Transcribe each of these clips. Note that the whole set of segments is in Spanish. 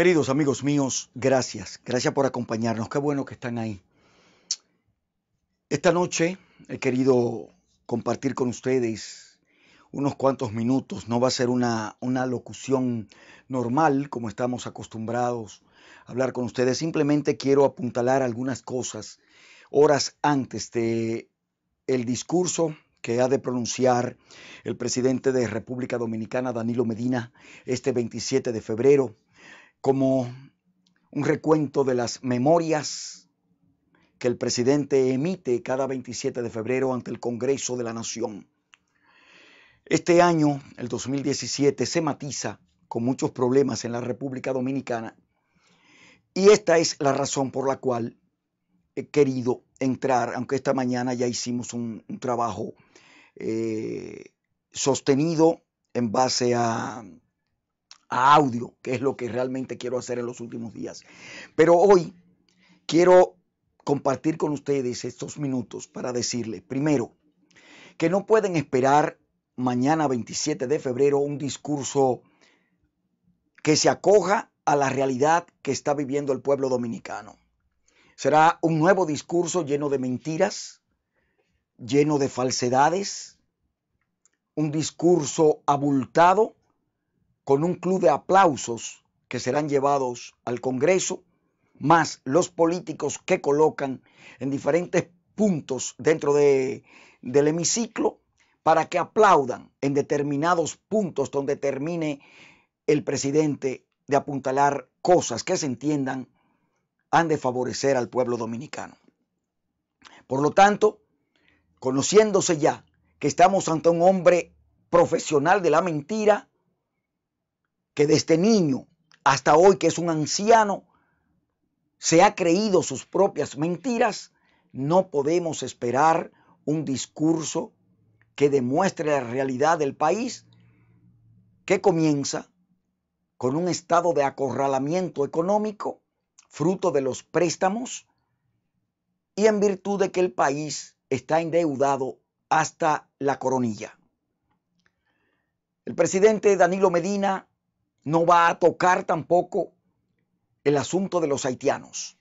Queridos amigos míos, gracias. Gracias por acompañarnos. Qué bueno que están ahí. Esta noche he querido compartir con ustedes unos cuantos minutos. No va a ser una, una locución normal como estamos acostumbrados a hablar con ustedes. Simplemente quiero apuntalar algunas cosas horas antes de el discurso que ha de pronunciar el presidente de República Dominicana, Danilo Medina, este 27 de febrero como un recuento de las memorias que el presidente emite cada 27 de febrero ante el Congreso de la Nación. Este año, el 2017, se matiza con muchos problemas en la República Dominicana y esta es la razón por la cual he querido entrar, aunque esta mañana ya hicimos un, trabajo eh, sostenido en base a a audio, que es lo que realmente quiero hacer en los últimos días. Pero hoy quiero compartir con ustedes estos minutos para decirles, primero, que no pueden esperar mañana 27 de febrero un discurso que se acoja a la realidad que está viviendo el pueblo dominicano. Será un nuevo discurso lleno de mentiras, lleno de falsedades, un discurso abultado con un club de aplausos que serán llevados al Congreso, más los políticos que colocan en diferentes puntos dentro del hemiciclo para que aplaudan en determinados puntos donde termine el presidente de apuntalar cosas que se entiendan han de favorecer al pueblo dominicano. Por lo tanto, conociéndose ya que estamos ante un hombre profesional de la mentira, que desde niño hasta hoy, que es un anciano, se ha creído sus propias mentiras, no podemos esperar un discurso que demuestre la realidad del país, que comienza con un estado de acorralamiento económico, fruto de los préstamos, y en virtud de que el país está endeudado hasta la coronilla. El presidente Danilo Medina no va a tocar tampoco el asunto de los haitianos.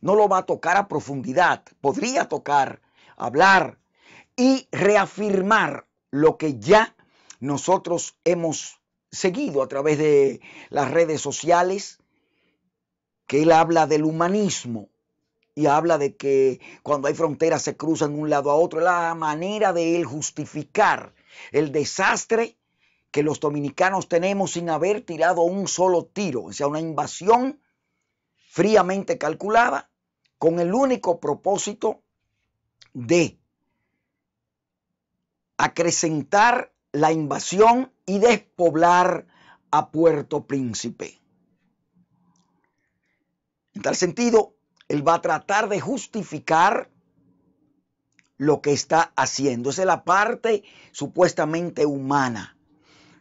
No lo va a tocar a profundidad. Podría tocar, hablar y reafirmar lo que ya nosotros hemos seguido a través de las redes sociales, que él habla del humanismo y habla de que cuando hay fronteras se cruzan de un lado a otro, la manera de él justificar el desastre que los dominicanos tenemos sin haber tirado un solo tiro, o sea, una invasión fríamente calculada con el único propósito de acrecentar la invasión y despoblar a Puerto Príncipe. En tal sentido, él va a tratar de justificar lo que está haciendo. Esa es la parte supuestamente humana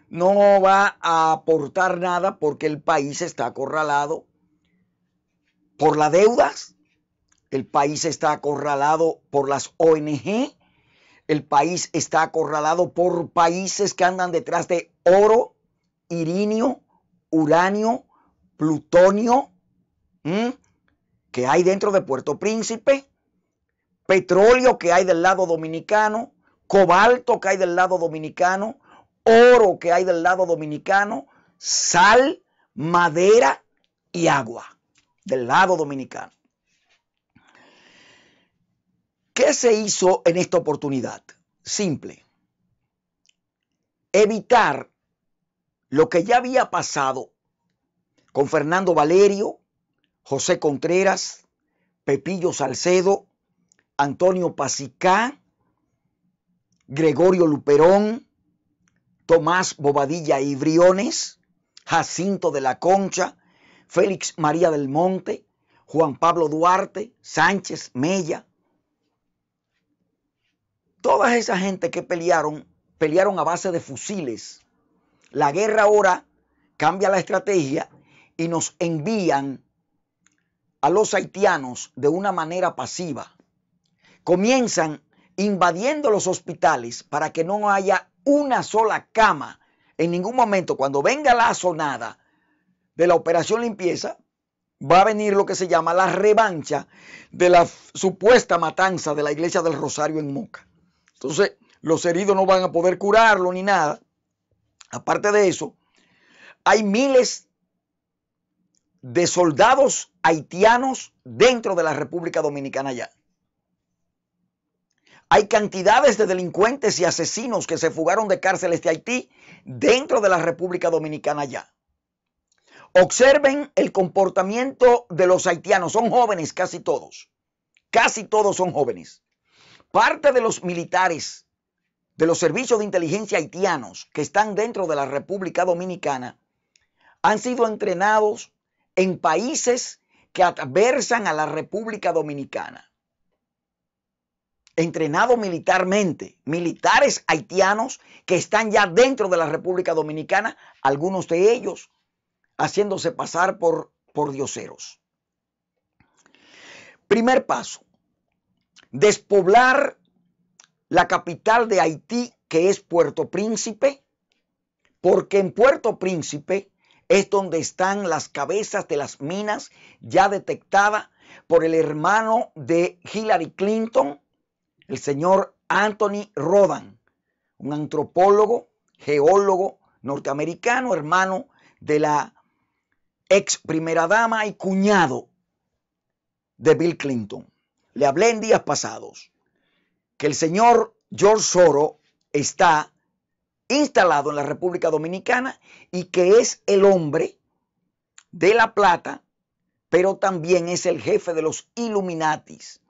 no va a aportar nada porque el país está acorralado por las deudas, el país está acorralado por las ONG, el país está acorralado por países que andan detrás de oro, irinio, uranio, plutonio, que hay dentro de Puerto Príncipe, petróleo que hay del lado dominicano, cobalto que hay del lado dominicano, oro que hay del lado dominicano, sal, madera y agua del lado dominicano. ¿Qué se hizo en esta oportunidad? Simple. Evitar lo que ya había pasado con Fernando Valerio, José Contreras, Pepillo Salcedo, Antonio Pasicá, Gregorio Luperón, Tomás Bobadilla y Briones, Jacinto de la Concha, Félix María del Monte, Juan Pablo Duarte, Sánchez Mella. Todas esa gente que pelearon, pelearon a base de fusiles. La guerra ahora cambia la estrategia y nos envían a los haitianos de una manera pasiva. Comienzan invadiendo los hospitales para que no haya una sola cama en ningún momento, cuando venga la sonada de la operación limpieza, va a venir lo que se llama la revancha de la supuesta matanza de la iglesia del Rosario en Moca. Entonces, los heridos no van a poder curarlo ni nada. Aparte de eso, hay miles de soldados haitianos dentro de la República Dominicana ya. Hay cantidades de delincuentes y asesinos que se fugaron de cárceles de Haití dentro de la República Dominicana ya. Observen el comportamiento de los haitianos. Son jóvenes casi todos. Casi todos son jóvenes. Parte de los militares de los servicios de inteligencia haitianos que están dentro de la República Dominicana han sido entrenados en países que adversan a la República Dominicana entrenado militarmente, militares haitianos que están ya dentro de la República Dominicana, algunos de ellos haciéndose pasar por, por dioseros. Primer paso, despoblar la capital de Haití, que es Puerto Príncipe, porque en Puerto Príncipe es donde están las cabezas de las minas ya detectadas por el hermano de Hillary Clinton, el señor Anthony Rodan, un antropólogo, geólogo norteamericano, hermano de la ex primera dama y cuñado de Bill Clinton. Le hablé en días pasados que el señor George Soros está instalado en la República Dominicana y que es el hombre de la plata, pero también es el jefe de los Illuminatis.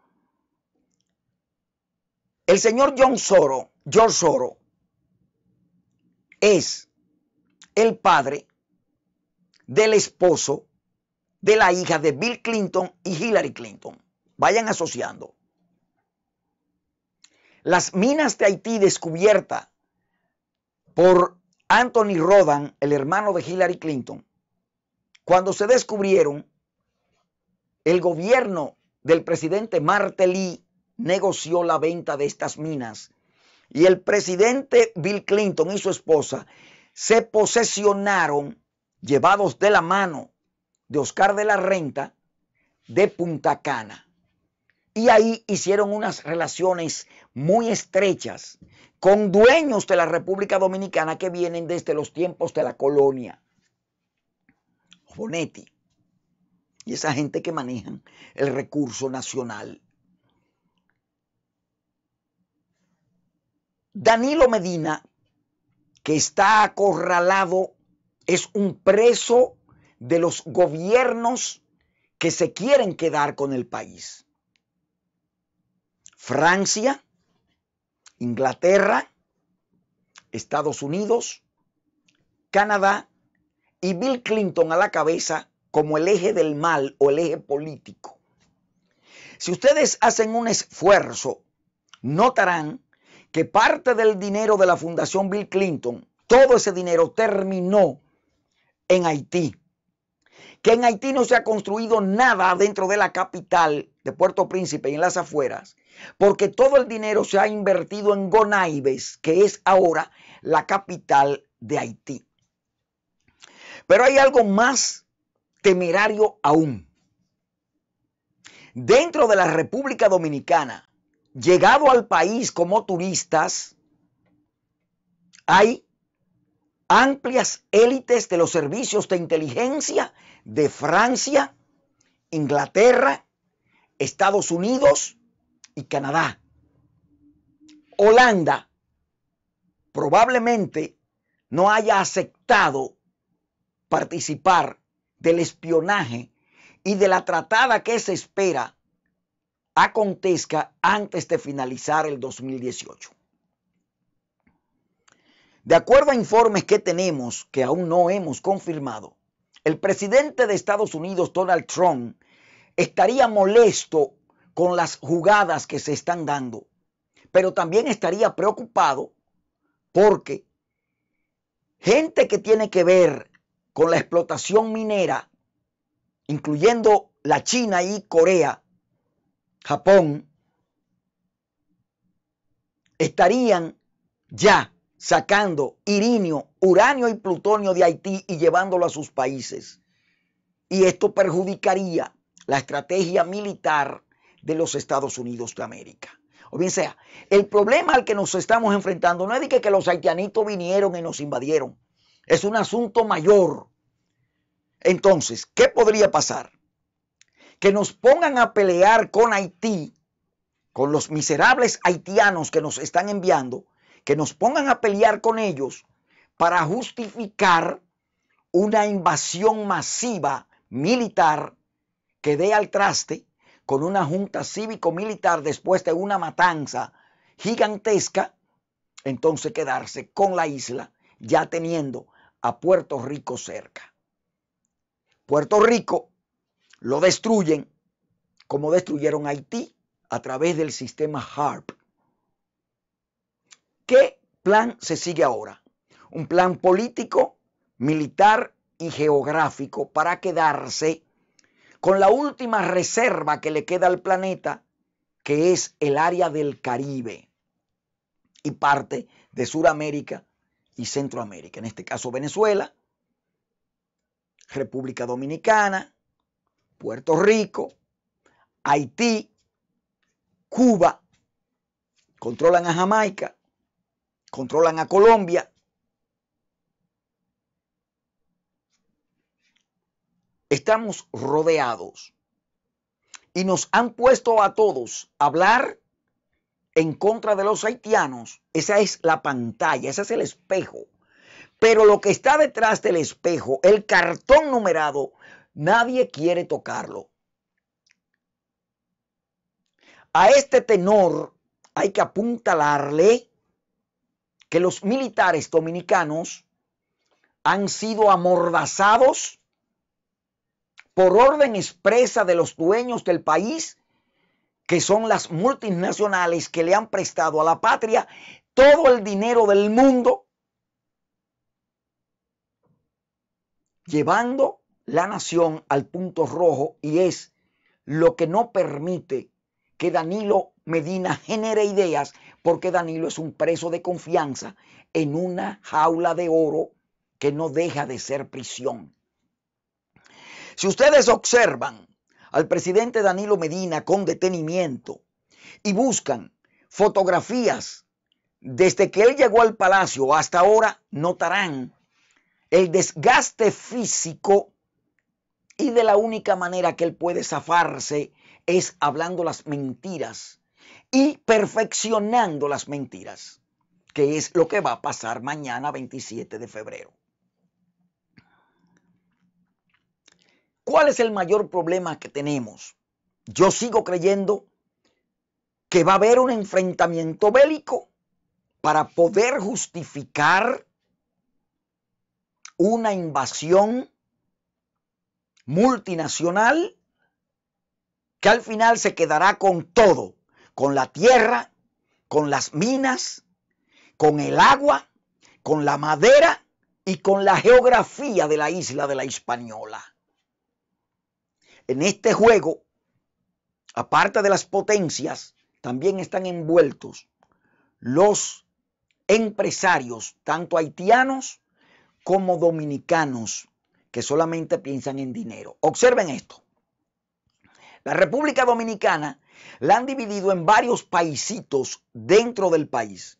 El señor John Soro, George Soro, es el padre del esposo de la hija de Bill Clinton y Hillary Clinton. Vayan asociando. Las minas de Haití descubiertas por Anthony Rodan, el hermano de Hillary Clinton, cuando se descubrieron, el gobierno del presidente Martelly negoció la venta de estas minas. Y el presidente Bill Clinton y su esposa se posesionaron, llevados de la mano de Oscar de la Renta, de Punta Cana. Y ahí hicieron unas relaciones muy estrechas con dueños de la República Dominicana que vienen desde los tiempos de la colonia. Bonetti y esa gente que manejan el recurso nacional. Danilo Medina, que está acorralado, es un preso de los gobiernos que se quieren quedar con el país. Francia, Inglaterra, Estados Unidos, Canadá y Bill Clinton a la cabeza como el eje del mal o el eje político. Si ustedes hacen un esfuerzo, notarán que parte del dinero de la Fundación Bill Clinton, todo ese dinero terminó en Haití. Que en Haití no se ha construido nada dentro de la capital de Puerto Príncipe y en las afueras, porque todo el dinero se ha invertido en Gonaives, que es ahora la capital de Haití. Pero hay algo más temerario aún. Dentro de la República Dominicana, llegado al país como turistas, hay amplias élites de los servicios de inteligencia de Francia, Inglaterra, Estados Unidos y Canadá. Holanda probablemente no haya aceptado participar del espionaje y de la tratada que se espera acontezca antes de finalizar el 2018. De acuerdo a informes que tenemos, que aún no hemos confirmado, el presidente de Estados Unidos, Donald Trump, estaría molesto con las jugadas que se están dando, pero también estaría preocupado porque gente que tiene que ver con la explotación minera, incluyendo la China y Corea, Japón, estarían ya sacando irinio, uranio y plutonio de Haití y llevándolo a sus países. Y esto perjudicaría la estrategia militar de los Estados Unidos de América. O bien sea, el problema al que nos estamos enfrentando no es de que, que los haitianitos vinieron y nos invadieron. Es un asunto mayor. Entonces, ¿qué podría pasar? que nos pongan a pelear con Haití, con los miserables haitianos que nos están enviando, que nos pongan a pelear con ellos para justificar una invasión masiva militar que dé al traste con una junta cívico-militar después de una matanza gigantesca, entonces quedarse con la isla ya teniendo a Puerto Rico cerca. Puerto Rico lo destruyen como destruyeron Haití a través del sistema HARP. ¿Qué plan se sigue ahora? Un plan político, militar y geográfico para quedarse con la última reserva que le queda al planeta, que es el área del Caribe y parte de Sudamérica y Centroamérica, en este caso Venezuela, República Dominicana, Puerto Rico, Haití, Cuba, controlan a Jamaica, controlan a Colombia. Estamos rodeados y nos han puesto a todos a hablar en contra de los haitianos. Esa es la pantalla, ese es el espejo. Pero lo que está detrás del espejo, el cartón numerado, Nadie quiere tocarlo. A este tenor hay que apuntalarle que los militares dominicanos han sido amordazados por orden expresa de los dueños del país, que son las multinacionales que le han prestado a la patria todo el dinero del mundo, llevando la nación al punto rojo y es lo que no permite que Danilo Medina genere ideas porque Danilo es un preso de confianza en una jaula de oro que no deja de ser prisión. Si ustedes observan al presidente Danilo Medina con detenimiento y buscan fotografías desde que él llegó al palacio hasta ahora, notarán el desgaste físico y de la única manera que él puede zafarse es hablando las mentiras y perfeccionando las mentiras, que es lo que va a pasar mañana 27 de febrero. ¿Cuál es el mayor problema que tenemos? Yo sigo creyendo que va a haber un enfrentamiento bélico para poder justificar una invasión multinacional que al final se quedará con todo, con la tierra, con las minas, con el agua, con la madera y con la geografía de la isla de la Española. En este juego, aparte de las potencias, también están envueltos los empresarios, tanto haitianos como dominicanos, que solamente piensan en dinero. Observen esto. La República Dominicana la han dividido en varios paisitos dentro del país.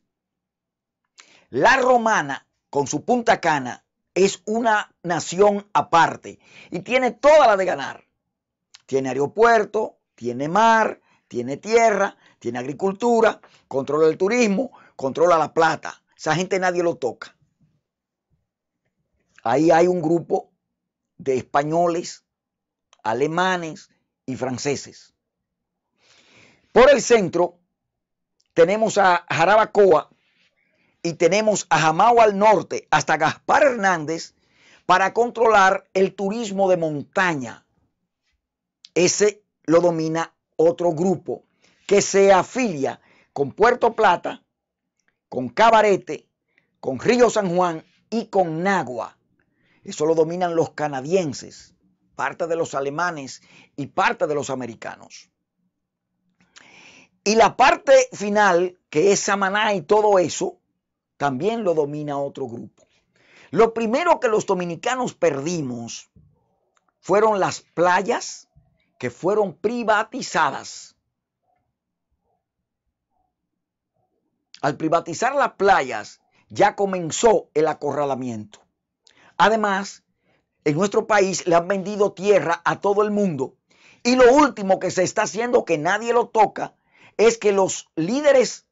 La romana, con su punta cana, es una nación aparte y tiene toda la de ganar. Tiene aeropuerto, tiene mar, tiene tierra, tiene agricultura, controla el turismo, controla la plata. Esa gente nadie lo toca. Ahí hay un grupo de españoles, alemanes y franceses. Por el centro tenemos a Jarabacoa y tenemos a Jamao al norte hasta Gaspar Hernández para controlar el turismo de montaña. Ese lo domina otro grupo que se afilia con Puerto Plata, con Cabarete, con Río San Juan y con Nagua eso lo dominan los canadienses, parte de los alemanes y parte de los americanos. Y la parte final, que es Samaná y todo eso, también lo domina otro grupo. Lo primero que los dominicanos perdimos fueron las playas que fueron privatizadas. Al privatizar las playas ya comenzó el acorralamiento. Además, en nuestro país le han vendido tierra a todo el mundo. Y lo último que se está haciendo, que nadie lo toca, es que los líderes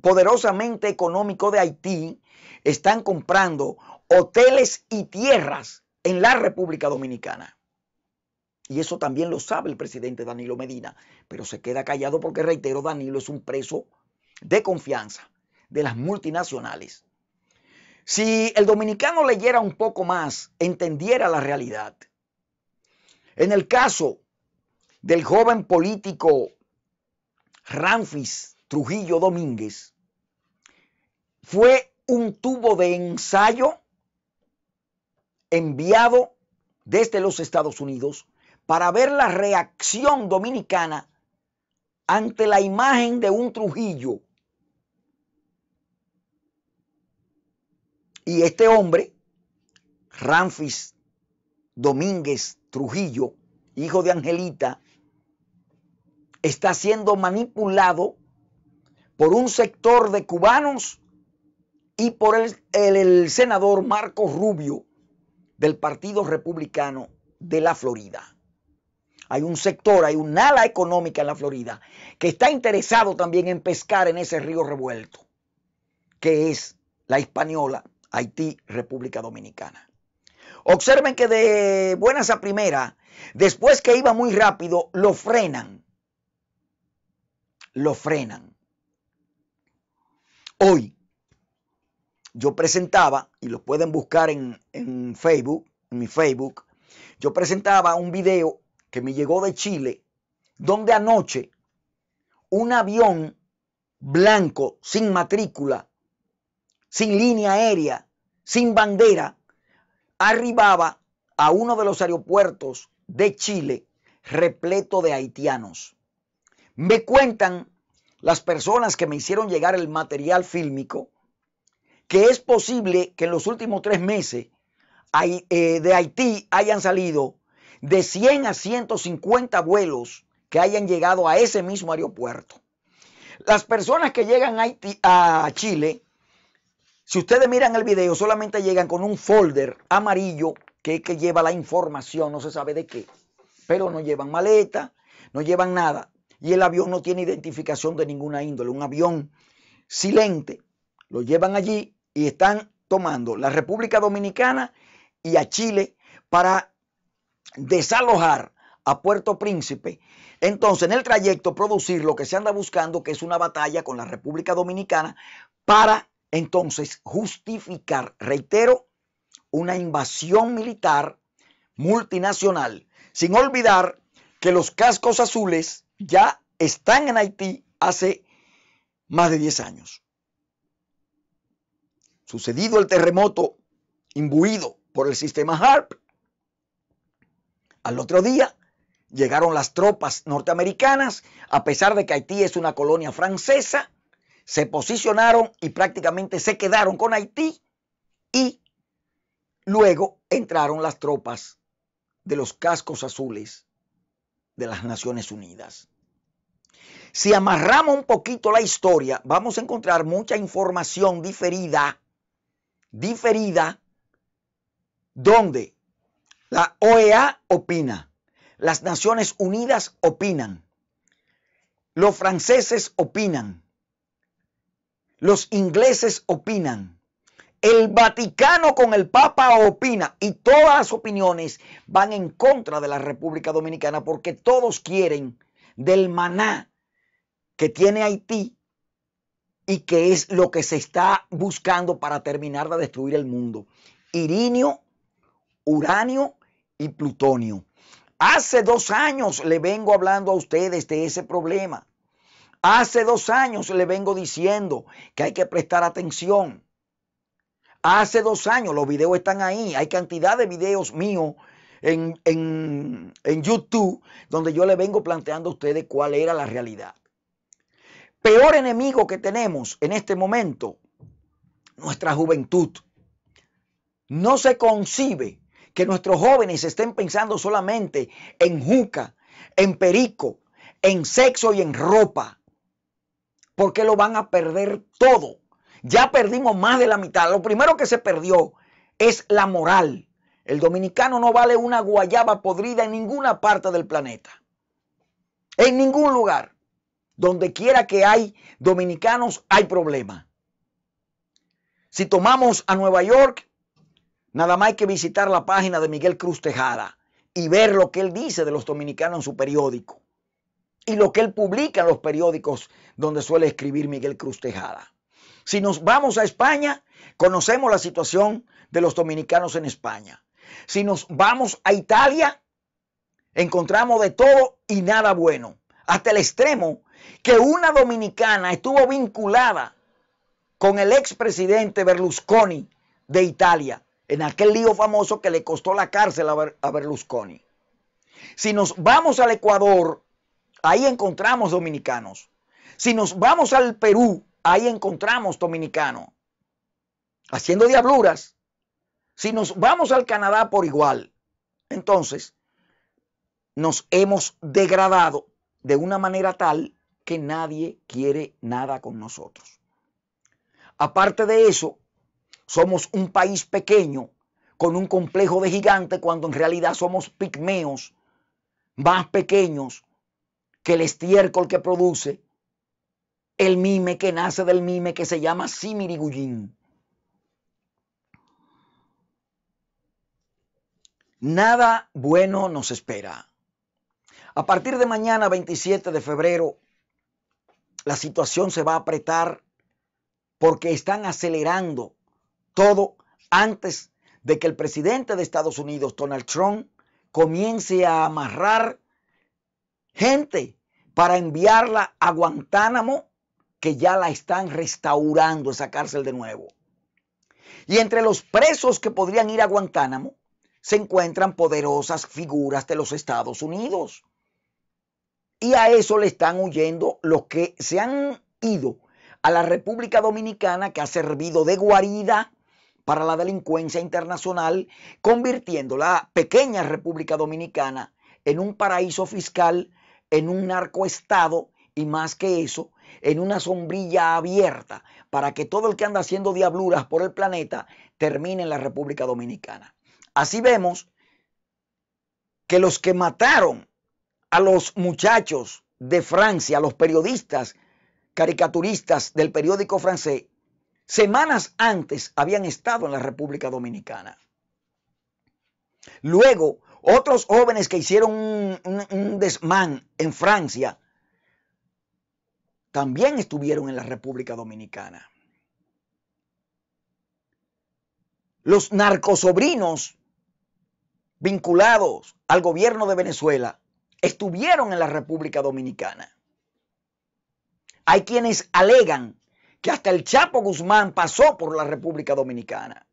poderosamente económicos de Haití están comprando hoteles y tierras en la República Dominicana. Y eso también lo sabe el presidente Danilo Medina, pero se queda callado porque, reitero, Danilo es un preso de confianza de las multinacionales. Si el dominicano leyera un poco más, entendiera la realidad. En el caso del joven político Ramfis Trujillo Domínguez, fue un tubo de ensayo enviado desde los Estados Unidos para ver la reacción dominicana ante la imagen de un Trujillo Y este hombre, Ramfis Domínguez Trujillo, hijo de Angelita, está siendo manipulado por un sector de cubanos y por el, senador Marcos Rubio del Partido Republicano de la Florida. Hay un sector, hay un ala económica en la Florida que está interesado también en pescar en ese río revuelto, que es la Hispaniola Haití, República Dominicana. Observen que de buenas a primera, después que iba muy rápido, lo frenan. Lo frenan. Hoy yo presentaba, y lo pueden buscar en, en Facebook, en mi Facebook, yo presentaba un video que me llegó de Chile, donde anoche un avión blanco, sin matrícula, sin línea aérea, sin bandera arribaba a uno de los aeropuertos de Chile repleto de haitianos. Me cuentan las personas que me hicieron llegar el material fílmico que es posible que en los últimos tres meses eh, de Haití hayan salido de 100 a 150 vuelos que hayan llegado a ese mismo aeropuerto. Las personas que llegan a, a Chile si ustedes miran el video, solamente llegan con un folder amarillo que es que lleva la información, no se sabe de qué. Pero no llevan maleta, no llevan nada. Y el avión no tiene identificación de ninguna índole. Un avión silente. Lo llevan allí y están tomando la República Dominicana y a Chile para desalojar a Puerto Príncipe. Entonces, en el trayecto, producir lo que se anda buscando, que es una batalla con la República Dominicana para entonces justificar, reitero, una invasión militar multinacional, sin olvidar que los cascos azules ya están en Haití hace más de 10 años. Sucedido el terremoto imbuido por el sistema HARP, al otro día llegaron las tropas norteamericanas, a pesar de que Haití es una colonia francesa, se posicionaron y prácticamente se quedaron con Haití y luego entraron las tropas de los cascos azules de las Naciones Unidas. Si amarramos un poquito la historia, vamos a encontrar mucha información diferida, diferida, donde la OEA opina, las Naciones Unidas opinan, los franceses opinan, los ingleses opinan. El Vaticano con el Papa opina y todas las opiniones van en contra de la República Dominicana porque todos quieren del maná que tiene Haití y que es lo que se está buscando para terminar de destruir el mundo. Irinio, uranio y plutonio. Hace dos años le vengo hablando a ustedes de ese problema. Hace dos años le vengo diciendo que hay que prestar atención. Hace dos años los videos están ahí. Hay cantidad de videos míos en, en, en YouTube donde yo le vengo planteando a ustedes cuál era la realidad. Peor enemigo que tenemos en este momento, nuestra juventud. No se concibe que nuestros jóvenes estén pensando solamente en juca, en perico, en sexo y en ropa porque lo van a perder todo. Ya perdimos más de la mitad. Lo primero que se perdió es la moral. El dominicano no vale una guayaba podrida en ninguna parte del planeta. En ningún lugar. Donde quiera que hay dominicanos hay problema. Si tomamos a Nueva York, nada más hay que visitar la página de Miguel Cruz Tejada y ver lo que él dice de los dominicanos en su periódico y lo que él publica en los periódicos donde suele escribir Miguel Cruz Tejada. Si nos vamos a España, conocemos la situación de los dominicanos en España. Si nos vamos a Italia, encontramos de todo y nada bueno. Hasta el extremo que una dominicana estuvo vinculada con el expresidente Berlusconi de Italia, en aquel lío famoso que le costó la cárcel a Berlusconi. Si nos vamos al Ecuador, ahí encontramos dominicanos. Si nos vamos al Perú, ahí encontramos dominicanos haciendo diabluras. Si nos vamos al Canadá por igual, entonces nos hemos degradado de una manera tal que nadie quiere nada con nosotros. Aparte de eso, somos un país pequeño con un complejo de gigante cuando en realidad somos pigmeos más pequeños que el estiércol que produce, el mime que nace del mime que se llama simirigullín. Nada bueno nos espera. A partir de mañana, 27 de febrero, la situación se va a apretar porque están acelerando todo antes de que el presidente de Estados Unidos, Donald Trump, comience a amarrar gente para enviarla a Guantánamo, que ya la están restaurando esa cárcel de nuevo. Y entre los presos que podrían ir a Guantánamo se encuentran poderosas figuras de los Estados Unidos. Y a eso le están huyendo los que se han ido a la República Dominicana, que ha servido de guarida para la delincuencia internacional, convirtiendo la pequeña República Dominicana en un paraíso fiscal en un narcoestado y más que eso, en una sombrilla abierta para que todo el que anda haciendo diabluras por el planeta termine en la República Dominicana. Así vemos que los que mataron a los muchachos de Francia, a los periodistas, caricaturistas del periódico francés, semanas antes habían estado en la República Dominicana. Luego otros jóvenes que hicieron un, desmán en Francia también estuvieron en la República Dominicana. Los narcosobrinos vinculados al gobierno de Venezuela estuvieron en la República Dominicana. Hay quienes alegan que hasta el Chapo Guzmán pasó por la República Dominicana.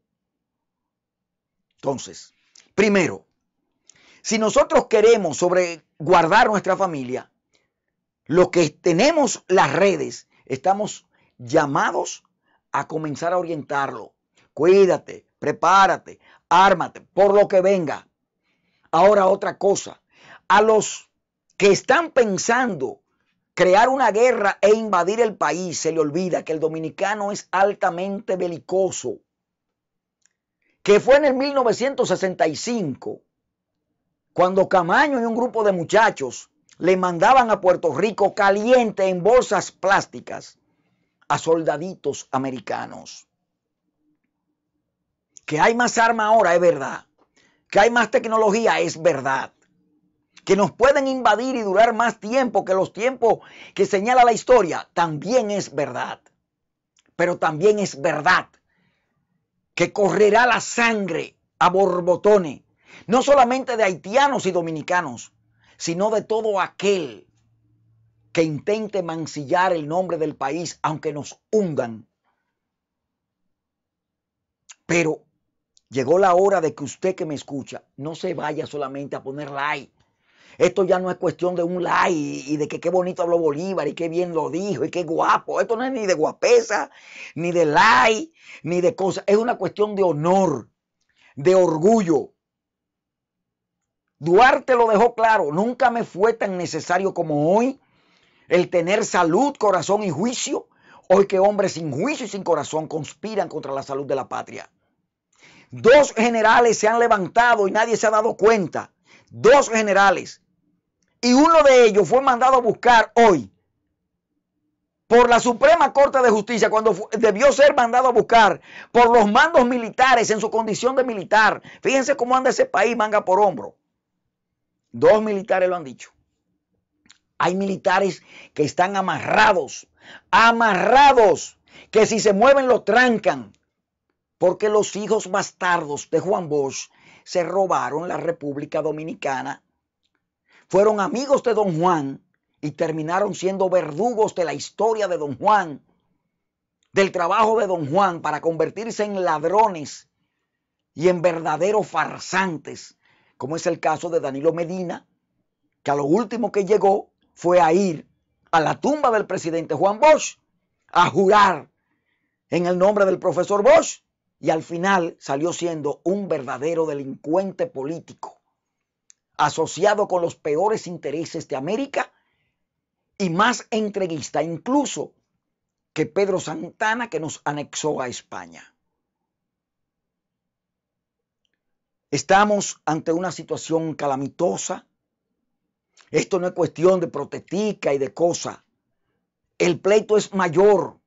Entonces, primero, si nosotros queremos sobreguardar nuestra familia, lo que tenemos las redes, estamos llamados a comenzar a orientarlo. Cuídate, prepárate, ármate, por lo que venga. Ahora otra cosa, a los que están pensando crear una guerra e invadir el país, se le olvida que el dominicano es altamente belicoso, que fue en el 1965 cuando Camaño y un grupo de muchachos le mandaban a Puerto Rico caliente en bolsas plásticas a soldaditos americanos. Que hay más armas ahora es verdad. Que hay más tecnología es verdad. Que nos pueden invadir y durar más tiempo que los tiempos que señala la historia también es verdad. Pero también es verdad que correrá la sangre a borbotones no solamente de haitianos y dominicanos, sino de todo aquel que intente mancillar el nombre del país, aunque nos hundan. Pero llegó la hora de que usted que me escucha no se vaya solamente a poner like. Esto ya no es cuestión de un like y de que qué bonito habló Bolívar y qué bien lo dijo y qué guapo. Esto no es ni de guapesa, ni de like, ni de cosas. Es una cuestión de honor, de orgullo, Duarte lo dejó claro, nunca me fue tan necesario como hoy el tener salud, corazón y juicio. Hoy que hombres sin juicio y sin corazón conspiran contra la salud de la patria. Dos generales se han levantado y nadie se ha dado cuenta. Dos generales. Y uno de ellos fue mandado a buscar hoy por la Suprema Corte de Justicia cuando debió ser mandado a buscar por los mandos militares en su condición de militar. Fíjense cómo anda ese país manga por hombro. Dos militares lo han dicho. Hay militares que están amarrados, amarrados, que si se mueven lo trancan, porque los hijos bastardos de Juan Bosch se robaron la República Dominicana, fueron amigos de don Juan y terminaron siendo verdugos de la historia de don Juan, del trabajo de don Juan para convertirse en ladrones y en verdaderos farsantes como es el caso de Danilo Medina, que a lo último que llegó fue a ir a la tumba del presidente Juan Bosch, a jurar en el nombre del profesor Bosch, y al final salió siendo un verdadero delincuente político, asociado con los peores intereses de América y más entreguista incluso que Pedro Santana que nos anexó a España. Estamos ante una situación calamitosa. Esto no es cuestión de protetica y de cosa. El pleito es mayor.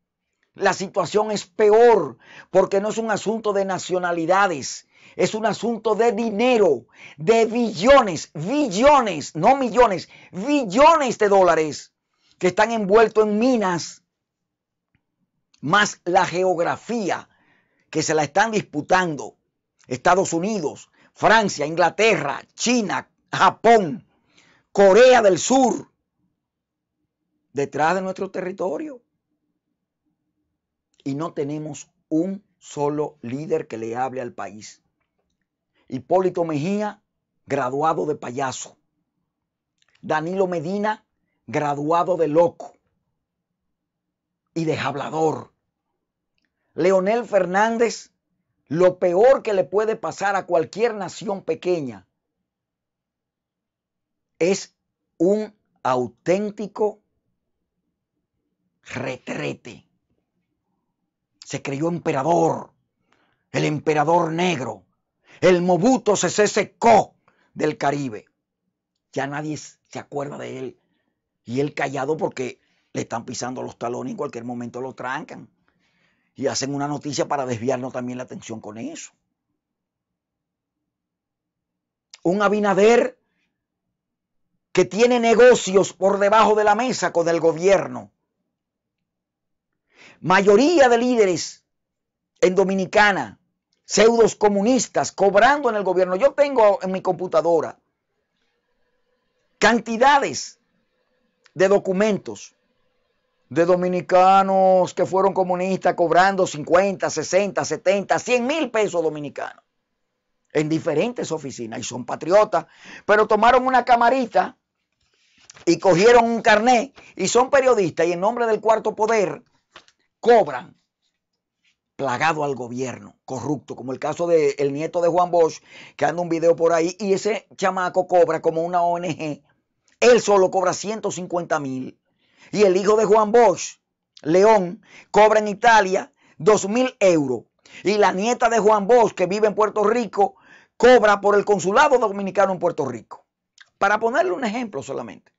La situación es peor porque no es un asunto de nacionalidades. Es un asunto de dinero, de billones, billones, no millones, billones de dólares que están envueltos en minas, más la geografía que se la están disputando Estados Unidos, Francia, Inglaterra, China, Japón, Corea del Sur, detrás de nuestro territorio. Y no tenemos un solo líder que le hable al país. Hipólito Mejía, graduado de payaso. Danilo Medina, graduado de loco y de hablador. Leonel Fernández, lo peor que le puede pasar a cualquier nación pequeña es un auténtico retrete. Se creyó emperador, el emperador negro. El Mobuto se secó del Caribe. Ya nadie se acuerda de él. Y él callado porque le están pisando los talones y en cualquier momento lo trancan y hacen una noticia para desviarnos también la atención con eso. Un Abinader que tiene negocios por debajo de la mesa con el gobierno. Mayoría de líderes en Dominicana, pseudos comunistas, cobrando en el gobierno. Yo tengo en mi computadora cantidades de documentos de dominicanos que fueron comunistas cobrando 50, 60, 70, 100 mil pesos dominicanos en diferentes oficinas y son patriotas, pero tomaron una camarita y cogieron un carnet y son periodistas y en nombre del cuarto poder cobran plagado al gobierno corrupto, como el caso del nieto de Juan Bosch, que anda un video por ahí y ese chamaco cobra como una ONG, él solo cobra 150 mil y el hijo de Juan Bosch, León, cobra en Italia 2.000 euros. Y la nieta de Juan Bosch, que vive en Puerto Rico, cobra por el consulado dominicano en Puerto Rico. Para ponerle un ejemplo solamente.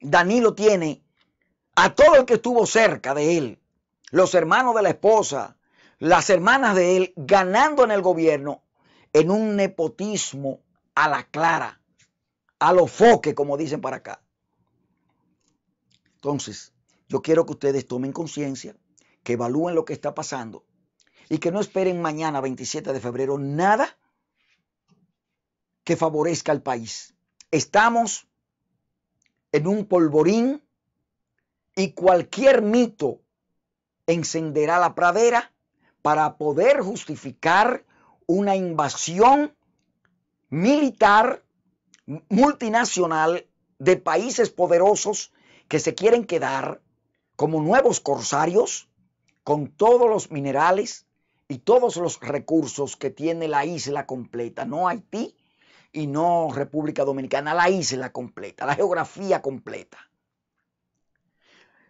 Danilo tiene a todo el que estuvo cerca de él, los hermanos de la esposa, las hermanas de él, ganando en el gobierno en un nepotismo a la clara, a los foques, como dicen para acá. Entonces, yo quiero que ustedes tomen conciencia, que evalúen lo que está pasando y que no esperen mañana, 27 de febrero, nada que favorezca al país. Estamos en un polvorín y cualquier mito encenderá la pradera para poder justificar una invasión militar multinacional de países poderosos que se quieren quedar como nuevos corsarios con todos los minerales y todos los recursos que tiene la isla completa, no Haití y no República Dominicana, la isla completa, la geografía completa.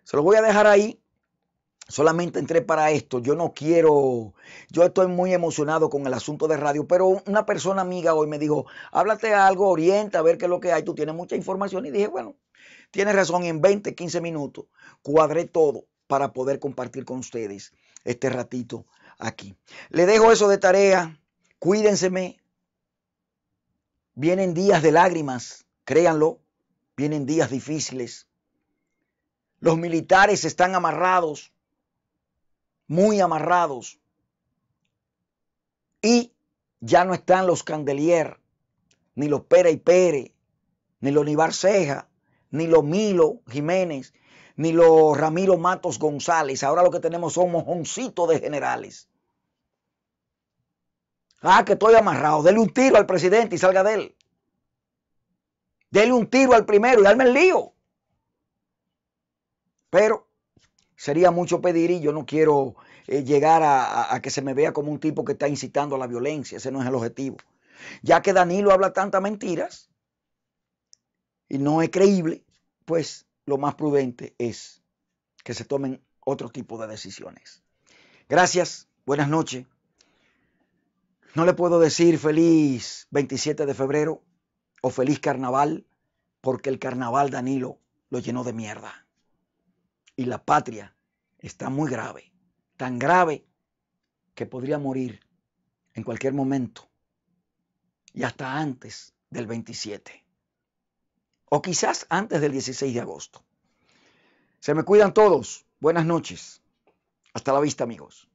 Se lo voy a dejar ahí Solamente entré para esto. Yo no quiero. Yo estoy muy emocionado con el asunto de radio. Pero una persona amiga hoy me dijo: háblate algo, orienta, a ver qué es lo que hay. Tú tienes mucha información. Y dije: bueno, tienes razón. En 20, 15 minutos cuadré todo para poder compartir con ustedes este ratito aquí. Le dejo eso de tarea. Cuídenseme. Vienen días de lágrimas. Créanlo. Vienen días difíciles. Los militares están amarrados muy amarrados. Y ya no están los Candelier, ni los Pere y Pere ni los Nibar Ceja, ni los Milo Jiménez, ni los Ramiro Matos González. Ahora lo que tenemos son mojoncitos de generales. Ah, que estoy amarrado. Dele un tiro al presidente y salga de él. Dele un tiro al primero y arme el lío. Pero sería mucho pedir y yo no quiero eh, llegar a, a, que se me vea como un tipo que está incitando a la violencia, ese no es el objetivo. Ya que Danilo habla tantas mentiras y no es creíble, pues lo más prudente es que se tomen otro tipo de decisiones. Gracias, buenas noches. No le puedo decir feliz 27 de febrero o feliz carnaval, porque el carnaval Danilo lo llenó de mierda y la patria está muy grave, tan grave que podría morir en cualquier momento y hasta antes del 27 o quizás antes del 16 de agosto. Se me cuidan todos. Buenas noches. Hasta la vista, amigos.